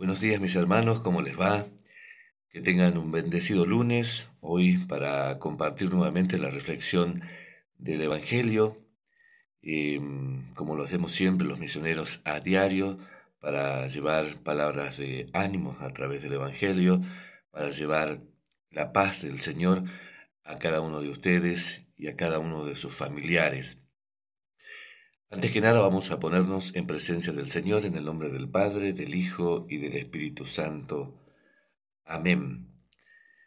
Buenos días mis hermanos, ¿cómo les va? Que tengan un bendecido lunes, hoy para compartir nuevamente la reflexión del Evangelio, em, como lo hacemos siempre los misioneros a diario, para llevar palabras de ánimo a través del Evangelio, para llevar la paz del Señor a cada uno de ustedes y a cada uno de sus familiares. Antes que nada vamos a ponernos en presencia del Señor en el nombre del Padre, del Hijo y del Espíritu Santo. Amén.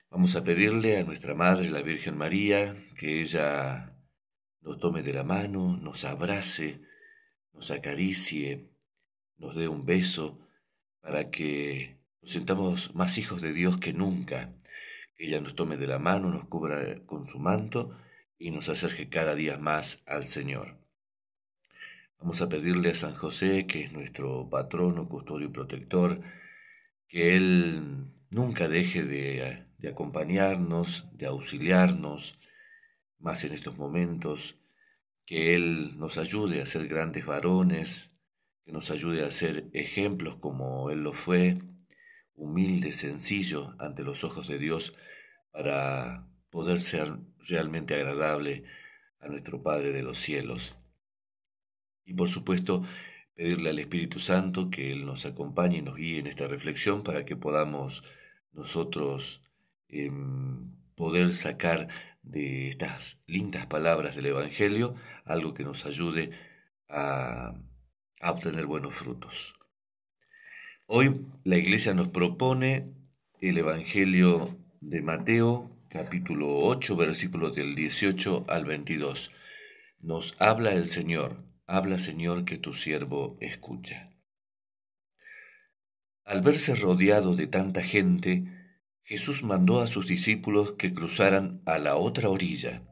Vamos a pedirle a nuestra Madre, la Virgen María, que ella nos tome de la mano, nos abrace, nos acaricie, nos dé un beso, para que nos sintamos más hijos de Dios que nunca. Que ella nos tome de la mano, nos cubra con su manto y nos acerque cada día más al Señor. Vamos a pedirle a San José, que es nuestro patrono, custodio y protector, que Él nunca deje de, acompañarnos, de auxiliarnos, más en estos momentos, que Él nos ayude a ser grandes varones, que nos ayude a ser ejemplos como Él lo fue, humilde, sencillo ante los ojos de Dios, para poder ser realmente agradable a nuestro Padre de los cielos. Y por supuesto, pedirle al Espíritu Santo que Él nos acompañe y nos guíe en esta reflexión para que podamos nosotros em, poder sacar de estas lindas palabras del Evangelio algo que nos ayude a, a obtener buenos frutos. Hoy la Iglesia nos propone el Evangelio de Mateo, capítulo 8, versículos del 18 al 22. Nos habla el Señor. Habla, Señor, que tu siervo escucha. Al verse rodeado de tanta gente, Jesús mandó a sus discípulos que cruzaran a la otra orilla.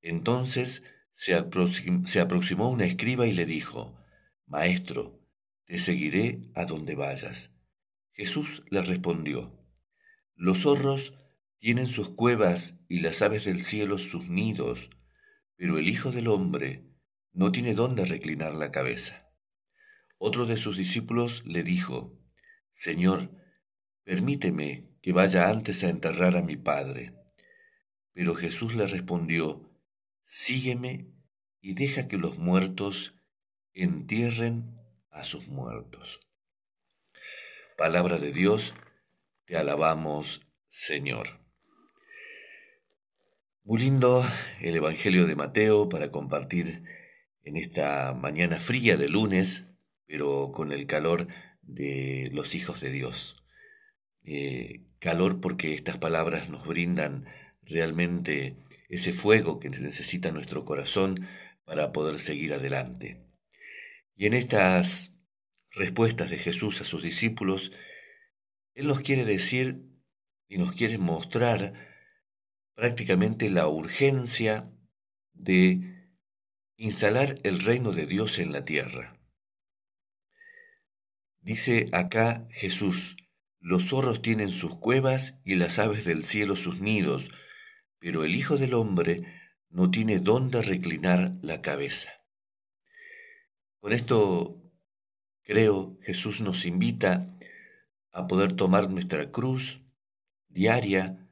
Entonces se, aproximó una escriba y le dijo, Maestro, te seguiré a donde vayas. Jesús le respondió, Los zorros tienen sus cuevas y las aves del cielo sus nidos, pero el Hijo del Hombre no tiene dónde reclinar la cabeza. Otro de sus discípulos le dijo, Señor, permíteme que vaya antes a enterrar a mi padre. Pero Jesús le respondió, Sígueme y deja que los muertos entierren a sus muertos. Palabra de Dios, te alabamos, Señor. Muy lindo el Evangelio de Mateo para compartir en esta mañana fría de lunes, pero con el calor de los hijos de Dios. Eh, calor porque estas palabras nos brindan realmente ese fuego que necesita nuestro corazón para poder seguir adelante. Y en estas respuestas de Jesús a sus discípulos, Él nos quiere decir y nos quiere mostrar prácticamente la urgencia de Instalar el reino de Dios en la tierra. Dice acá Jesús, los zorros tienen sus cuevas y las aves del cielo sus nidos, pero el Hijo del Hombre no tiene dónde reclinar la cabeza. Con esto, creo, Jesús nos invita a poder tomar nuestra cruz diaria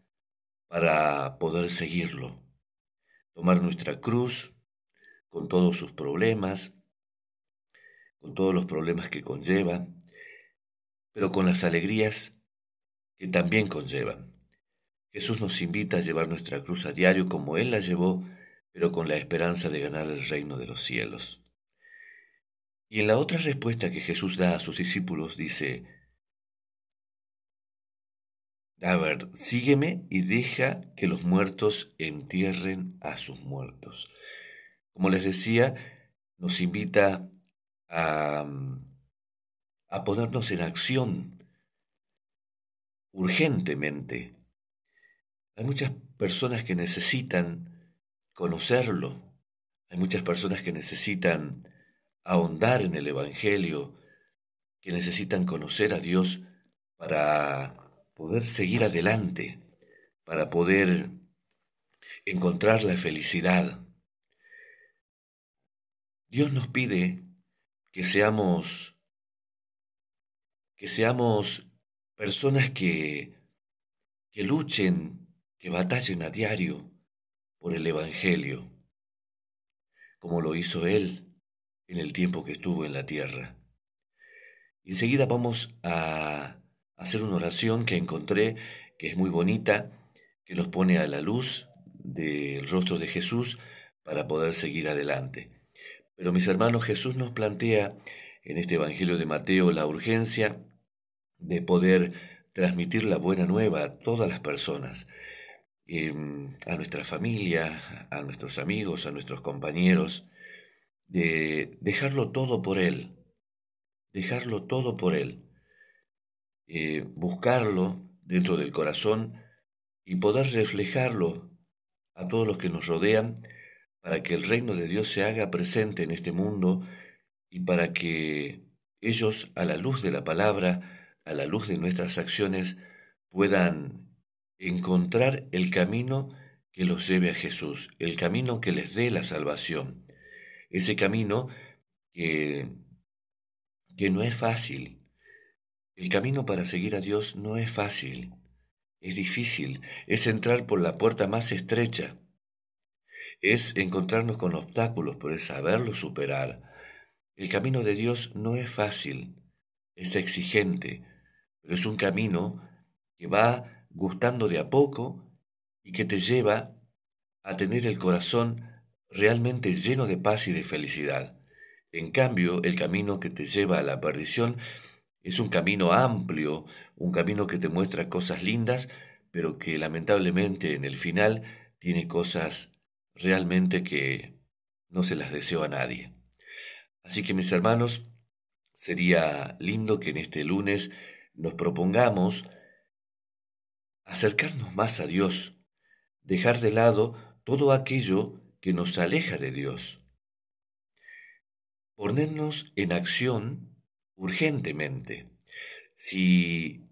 para poder seguirlo. Tomar nuestra cruz con todos sus problemas, con todos los problemas que conlleva, pero con las alegrías que también conllevan. Jesús nos invita a llevar nuestra cruz a diario como Él la llevó, pero con la esperanza de ganar el reino de los cielos. Y en la otra respuesta que Jesús da a sus discípulos dice, a sígueme y deja que los muertos entierren a sus muertos. Como les decía, nos invita a, a ponernos en acción urgentemente. Hay muchas personas que necesitan conocerlo. Hay muchas personas que necesitan ahondar en el Evangelio, que necesitan conocer a Dios para poder seguir adelante, para poder encontrar la felicidad. Dios nos pide que seamos que seamos personas que que luchen, que batallen a diario por el evangelio, como lo hizo él en el tiempo que estuvo en la tierra. enseguida vamos a hacer una oración que encontré que es muy bonita, que nos pone a la luz del rostro de Jesús para poder seguir adelante. Pero mis hermanos, Jesús nos plantea en este Evangelio de Mateo la urgencia de poder transmitir la buena nueva a todas las personas, em, a nuestra familia, a nuestros amigos, a nuestros compañeros, de dejarlo todo por Él, dejarlo todo por Él, eh, buscarlo dentro del corazón y poder reflejarlo a todos los que nos rodean para que el reino de Dios se haga presente en este mundo y para que ellos, a la luz de la palabra, a la luz de nuestras acciones, puedan encontrar el camino que los lleve a Jesús, el camino que les dé la salvación, ese camino que, que no es fácil. El camino para seguir a Dios no es fácil, es difícil, es entrar por la puerta más estrecha, es encontrarnos con obstáculos, pero es saberlos superar. El camino de Dios no es fácil, es exigente, pero es un camino que va gustando de a poco y que te lleva a tener el corazón realmente lleno de paz y de felicidad. En cambio, el camino que te lleva a la perdición es un camino amplio, un camino que te muestra cosas lindas, pero que lamentablemente en el final tiene cosas realmente que no se las deseo a nadie. Así que mis hermanos, sería lindo que en este lunes nos propongamos acercarnos más a Dios, dejar de lado todo aquello que nos aleja de Dios, ponernos en acción urgentemente. Si,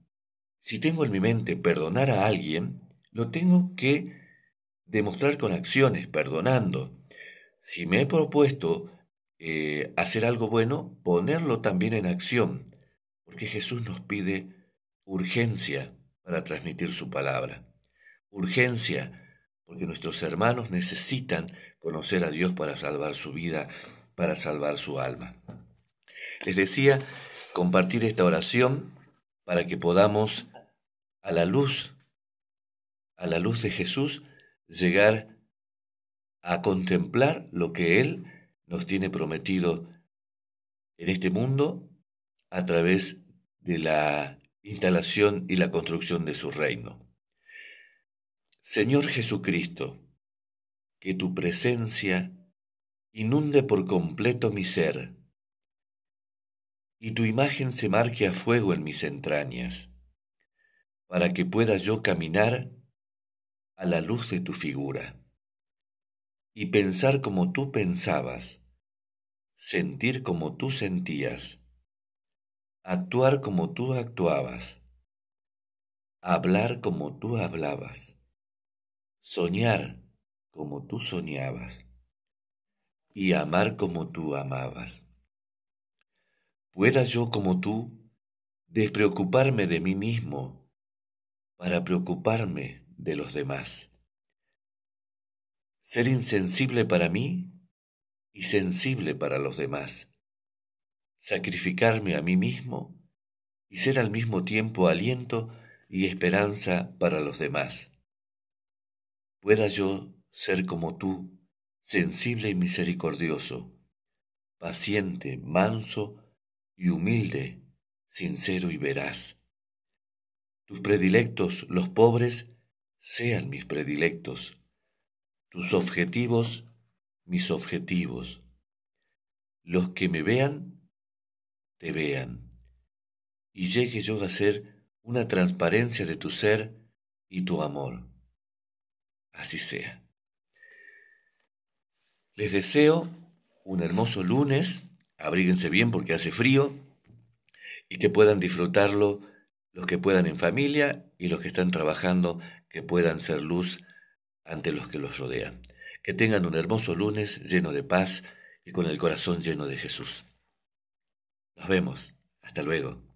si tengo en mi mente perdonar a alguien, lo tengo que demostrar con acciones, perdonando. Si me he propuesto eh, hacer algo bueno, ponerlo también en acción, porque Jesús nos pide urgencia para transmitir su palabra. Urgencia, porque nuestros hermanos necesitan conocer a Dios para salvar su vida, para salvar su alma. Les decía, compartir esta oración para que podamos, a la luz, a la luz de Jesús, llegar a contemplar lo que Él nos tiene prometido en este mundo a través de la instalación y la construcción de su reino. Señor Jesucristo, que tu presencia inunde por completo mi ser y tu imagen se marque a fuego en mis entrañas, para que pueda yo caminar a la luz de tu figura. Y pensar como tú pensabas, sentir como tú sentías, actuar como tú actuabas, hablar como tú hablabas, soñar como tú soñabas y amar como tú amabas. Pueda yo como tú despreocuparme de mí mismo para preocuparme de los demás. Ser insensible para mí y sensible para los demás. Sacrificarme a mí mismo y ser al mismo tiempo aliento y esperanza para los demás. Pueda yo ser como tú, sensible y misericordioso, paciente, manso y humilde, sincero y veraz. Tus predilectos, los pobres, sean mis predilectos, tus objetivos, mis objetivos. Los que me vean, te vean. Y llegue yo a ser una transparencia de tu ser y tu amor. Así sea. Les deseo un hermoso lunes, abríguense bien porque hace frío, y que puedan disfrutarlo los que puedan en familia y los que están trabajando que puedan ser luz ante los que los rodean. Que tengan un hermoso lunes lleno de paz y con el corazón lleno de Jesús. Nos vemos. Hasta luego.